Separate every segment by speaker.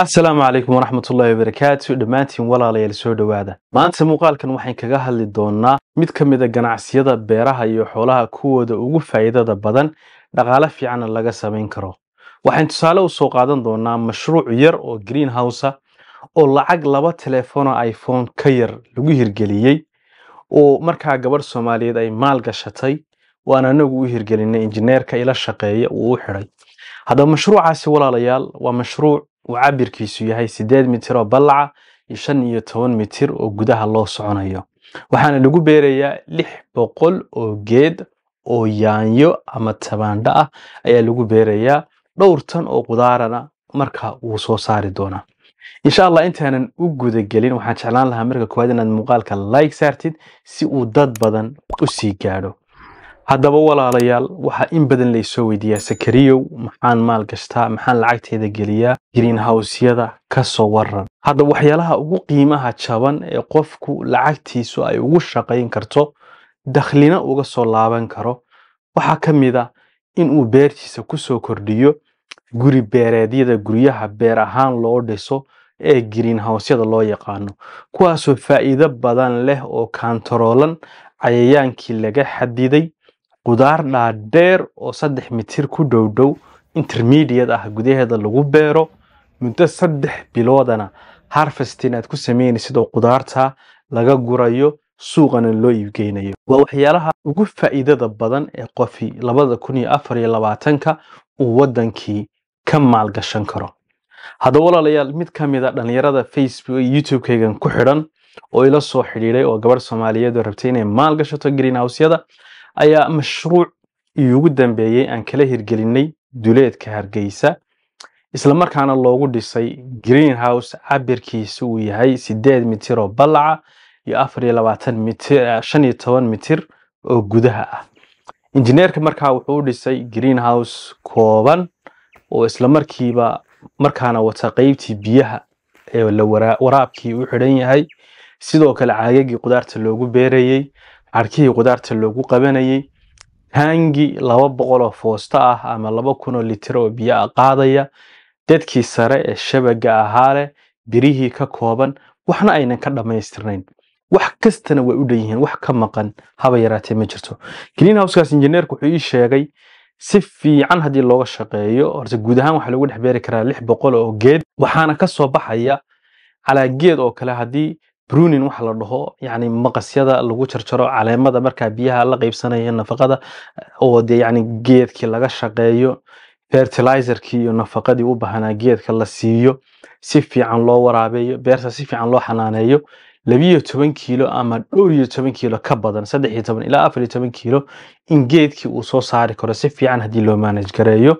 Speaker 1: asalaamu calaykum waraxmatullahi wabarakaatu dhammaantiin walaalayaal soo dhowaada maanta muuqaalkan waxaan kaga hadli doonnaa mid ka mida ah ganacsiyada beeraha iyo xoolaha kuwooda ugu faa'iidada badan dhaqaale fiicanna laga samayn karo waxaan tusaale u soo qaadan doonnaa mashruuc yar oo green howsa oo lacag laba teleefonoo iphone ka yar lagu hirgeliyey oo markaa gabadh soomaaliyeed ay maal gashatay waan anagu u hirgelinay injineerka ila shaqeeya uu u xidhay haddaba mashruucaasi walaalayaal waa mashruuc uu cabirkiisu yahay sideed mitir oo ballaca iyo shan iyo toban mitir oo gudaha loo soconayo waxaana lagu beerayaa lix boqol oo geed oo yaanyo ama tabaandha ah ayaa lagu beerayaa dhowr tan oo qudaarana marka wuu soo saari doonaa insha allah intaanan u gudagelin waxaan jeclaan lahaa marka koowaad inaad muuqaalka like saartid si uu dad badan u sii gaadho haddaba walaalayaal waxaa in badan laysoo weydiiyaa sakariyow maxaan maal gashtaa maxaan lacagteeda geliyaa greenhowsyada ka soo waran hadda waxyaalaha ugu qiimaha jaban ee qofku lacagtiisu ay ugu shaqayn karto dakhlina uga soo laaban karo waxaa ka mid a ah inuu beertiisa kusoo kordhiyo guri beereedyada guryaha beer ahaan loo dhiso ee greenhowsyada loo yaqaano kuwaasoo faa'iido badan leh oo kaantaroolan cayayaankii laga xadiday qudaar dhaadheer oo saddex mitir ku dhowdhow intermediate ah gudaheeda lagu beero muddo saddex biloodana harvest inaad ku sameynaysid oo qudaarta laga gurayo suuqana loo iibgeynayo waa waxyaalaha ugu faa'iidada badan ee qofi labada kun iyo afar iyo labaatanka uu waddankii ka maalgashan karo haddaba walaalayaal mid ka mid a ah dhallinyarada facebook iyo youtube ku xidhan oo ila soo xidhiidhay oo gabadh soomaaliyeed oo rabtay inay maal gashato greenhouseyada ayaa mashruuc iugu dambeeyey aan kala hirgelinay duleedka hargeysa islamarkaana loogu dhisay greenhouse cabirkiisa uu yahay sideed mitir oo ballaca iyo mitir oo gudaha ah injineerka markaa wuxuu dhisay greenhouse kooban oo islamarkiiba markaana wata qeybtii biyaha ee waraabkii u xidhan yahay sidoo kale caagagii qudaarta loogu beerayey carkihii qudaarta loogu qabanayay taangi laba boqol oo foosto ah ama laba kun oo litir oo biyo ah qaadaya dadkii sare ee shabaga ahaa birihii ka kooban waxna aynan ka dhammaystirnayn wax kastana way u dhan yihiin wax ka maqan haba yaraatee ma jirto greenhousekaas injineerku wuxuu ii sheegay si fiican haddii looga shaqeeyo horta guud ahaan waxaa lagu dhex beeri karaa lix boqol oo geed waxaana ka soo baxaya calaa geed oo kale haddii brunin waxa la dhaho yani maqasyada lagu jarjaro caleemada markaa biyaha la qeybsanayo nafaqada eh, oo de yani geedkii laga shaqeeyo fertilizerkii iyo nafaqadii u baahanaa geedka la siiyo si fiican loo waraabeeyo beerta si fiican loo xanaaneeyo labiyo toban kiilo ama dhowr iyo toban kiilo ka badan saddexiyo toban ilaa afar iyo toban kiilo in geedkii uu soo saari karo si fiican haddii loo manage gareeyo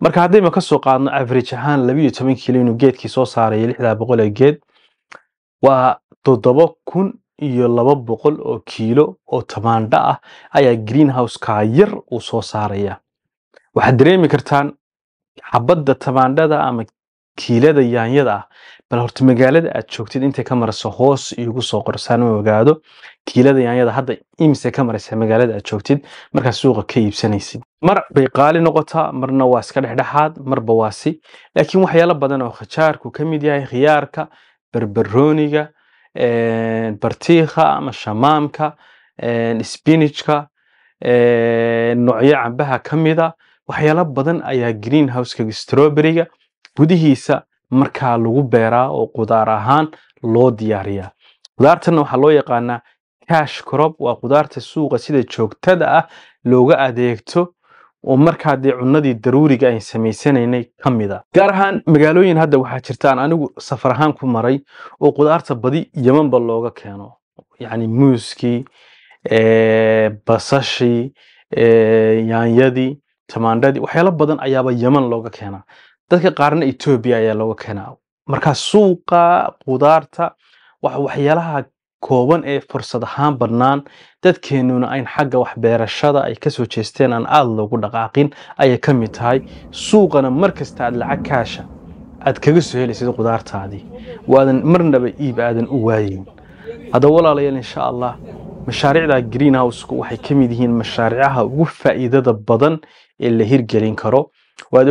Speaker 1: marka haddaynu kasoo qaadno average ahaan labiyo toban kiilo inuu geedkii soo saarayo lixdaa boqol ee geed waa toddoba kun iyo laba boqol oo kiilo oo tamaandho ah ayaa greenhouseka yar uu soo saaraya waxaad dareemi kartaan xabadda tamaandhada ama kiilada yaanyada ah bal horta magaalada aad joogtid intay ka marayso hoos iigu soo qorsaan ma ogaado kiilada yaanyada hadda imise ka maraysa magaalada aad joogtid markaad suuqa ka iibsanaysid mar bay qaali noqotaa marna waa iska dhexdhexaad marba waa laakiin waxyaalo badan oo khajaarku ka mid yahay khiyaarka barbarooniga eh, bartiikha ama shamaamka eh, spinajka eh, noocyo cambaha ka mida waxyaalo badan ayaa green houseka stroberiga gudihiisa markaa lagu beeraa oo qudaar ahaan loo diyaariyaa qudaartana waxaa loo yaqaanaa cash crop waa qudaarta suuqa sida joogtada ah looga adeegto oo markaa dee cunnadii daruuriga ayn samaysanaynay ka mid a gaar ahaan magaalooyin hadda waxaa jirtaan anigu safar ahaan ku maray oo qudaarta badi yemanba looga keeno yacni muuskii basashii yaanyadii tamaandhadii waxyaalo badan ayaaba yeman looga keenaa dadka qaarna etoobiya ayaa looga keenaa markaa suuqa qudaarta waxyaalaha kooban ee fursad ahaan badnaan dadkeennuna ayn xagga waxbeerashada ay ka soo jeesteen aan aada loogu dhaqaaqin ayay ka mid tahay suuqana mar kasta aad lacag kaasha aad kaga soo helaysid qudaartaadii waadan marnaba iib aadan u waayeyn haddaba walaalayaal insha allah mashaariicda greenhousku waxay ka mid yihiin mashaariicaha ugu faa'iidada badan ee la hirgelin karo waad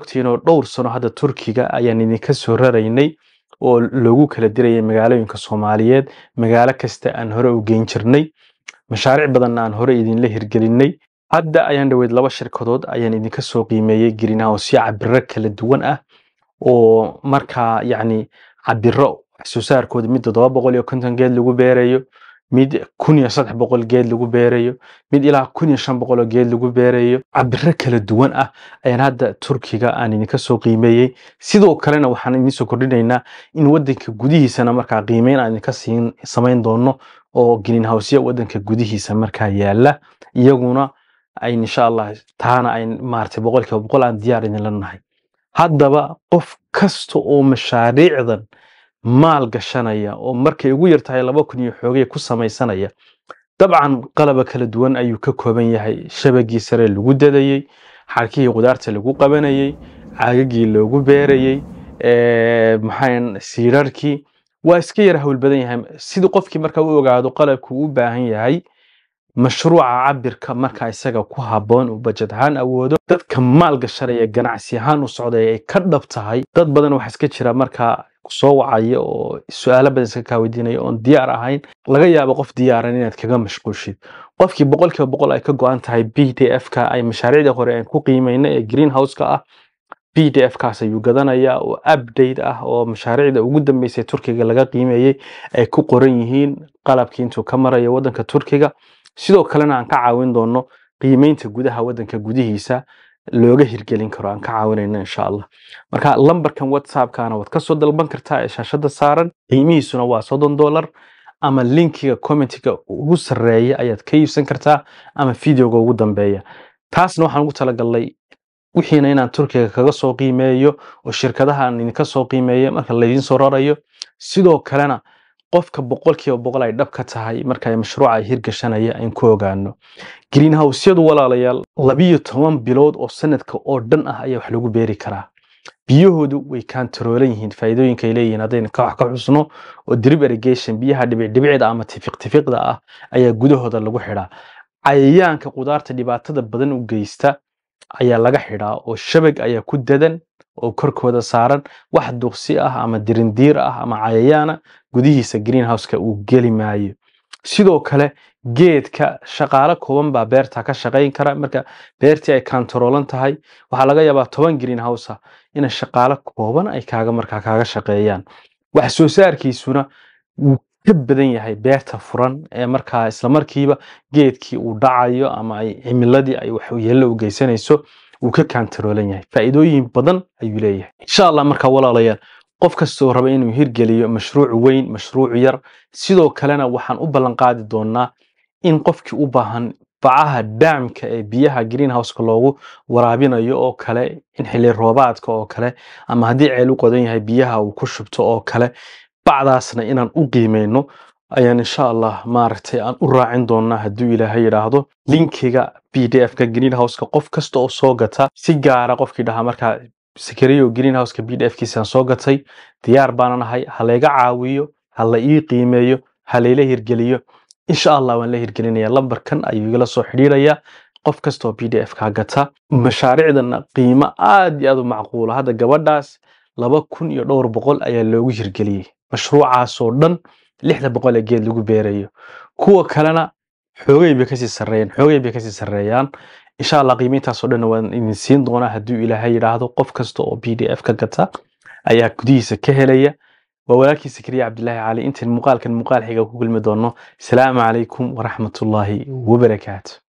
Speaker 1: ogtihiin oo dhowr sano hadda turkiga ayaan idinka soo raraynay oo logu kala dirayay magaalooyinka soomaaliyeed magaalo kasta aan hore u geyn jirnay mashaariic badanna aan hore idinla hirgelinay hadda ayaan dhoweyd laba shirkadood ayaan idinka soo qiimeeyey greenhouse yo cabiro kala duwan ah oo markaa yacni cabiro wax soo saarkooda midda boqol iyo konton geed lagu beerayo mid kun iyo saddex boqol geed lagu beerayo mid ilaa kun iyo shan boqol oo geed lagu beerayo cabiro kala duwan ah ayaan hadda turkiga aan idinka soo qiimeeyey sidoo kalena waxaan soo kordhinaynaa in waddanka gudihiisana markaa qiimeyn aan idinka siin samayn doono oo greenhousya waddanka gudihiisa markaa yaalla iyaguna ayn insha allah taana ayn maaragtay boqolkiiba boqol aan diyaar idinla nahay haddaba qof kasta oo mashaariicdan maal gashanaya oo markay ugu yartahay laba kun iyo xoogay ku samaysanaya dabcan qalaba kala duwan ayuu ka kooban yahay shabagii sare lagu dadayey xarkihii qudaarta lagu qabanayey caagagii loogu beerayey maxaa siirarkii waa iska yar howlbadan yahay sidii qofkii marka u ogaado qalabku u baahan yahay mashruuca cabirka markaa isaga ku haboon uu bajad ahaan awoodo dadka maal gashanaya ganacsi ahaan u socday ay ka dhab tahay dad badan waxa iska jira markaa soo wacaya oo su-aala badan iska kaa weydiinaya oon diyaar ahayn laga yaabo qof diyaaran inaad kaga mashquulshid qofkii boqolkiiba boqol ay ka go-an tahay b d f ka ay mashaariicda hore aan ku qiimayna ee greenhouseka ah b d f kaas ayuu gadanayaa oo update ah oo mashaariicda ugu dambeysay turkiga laga qiimeeyey ay ku qoran yihiin qalabkii intuu ka marayo waddanka turkiga sidoo kalena aan ka caawin doono qiimeynta gudaha wadanka gudihiisa looga hirgelin karo aan ka caawinayno insha allah marka lambarkan whatsappkana waad kasoo dalban kartaa ee shaashada saaran qiimihiisuna waa soddon dollar ama linkiga commentiga ugu sarreeya ayaad ka iibsan kartaa ama videoga ugu dambeeya taasna waxaan ugu talagalnay wixiina inaan turkiga kaga soo qiimeeyo oo shirkadaha aan idinka soo qiimeeyo marka laydiin soo rarayo sidoo kalena qofka boqolkiiba boqol ay dhab ka tahay marka mashruuca ay hirgashanaya aynu ku ogaano greenhousyadu walaalayaal labiyo toban bilood oo sanadka oo dhan ah ayaa wax lagu beeri karaa biyahoodu way kaantaroolan yihiin faa'iidooyinkaay leeyihiin haddaynu ka ka xusno oo drip irrigation biyaha dhibicdhibicda ama tifiqtifiqda ah ayaa gudahooda lagu xidhaa cayayaanka qudaarta dhibaatada badan u geysta ayaa laga xidhaa oo shabag ayaa ku dadan oo korkooda saaran wax duqsi ah ama dirindiir ah ama cayayaana gudihiisa greenhouseka uu geli maayo sidoo kale geedka shaqaale kooban baa beerta ka shaqayn kara marka beertii ay kantaroolan tahay waxaa laga yaabaa toban greenhouse ah ina shaqaale kooban ay kaaga markaa kaaga shaqeeyaan wax soo saarkiisuna wuu ka badan yahay beerta furan ee markaa islamarkiiba geedkii uu dhacayo ama cimiladii ay waxyeello u geysanayso uu ka kantaroolan yahay faa'iidooyin badan ayuu leeyahay insha allah markaa walaalayaal qof kastoo raba inuu hirgeliyo mashruuc weyn mashruuc yar sidoo kalena waxaan u ballanqaadi doonnaa in qofkii u baahan bacaha daamka ee biyaha greenhouse ka loogu waraabinayo oo kale in xilli roobaadka oo kale ama haddii ceel u qodan yahay biyaha uu ku shubto oo kale bacdaasna inaan u qiimayno ayaan insha allah maaragtay aan u raacin doonaa hadduu ilaahay yidhaahdo linkiga b d f ka greenhouseka qof kasta oo soo gata si gaara qofkii dhahaa markaa sakariyo greenhouseka b d f kiisaan soo gatay diyaar baanan ahay ha layga caawiyo ha la ii qiimeeyo ha layla hirgeliyo insha allah waan la hirgelinaya lambarkan ayuu igala soo xidhiiraya qof kastaoo b d f kaa gata mashaariicdana qiimo aad iyo aad u macquula hadda gabadhaas laba kun iyo dhowr boqol ayaa loogu hirgeliyey mashruucaasoo dhan lixda boqol ee geed lagu beerayo kuwa kalena xoogay bay kasii sarreeyeen xoogay bay kasii sarreeyaan insha allah qiimayntaasoo dhan waan idin siin doonaa hadduu ilaahay yidhaahdo qof kasta oo b d f ka gata ayaa gudihiisa ka helaya waa walaalkii sakariya cabdilaahi cali intayn muuqaalkan muuqaal xiga ku kulmi doono asalaamu calaykum waraxmatullaahi wabarakaatu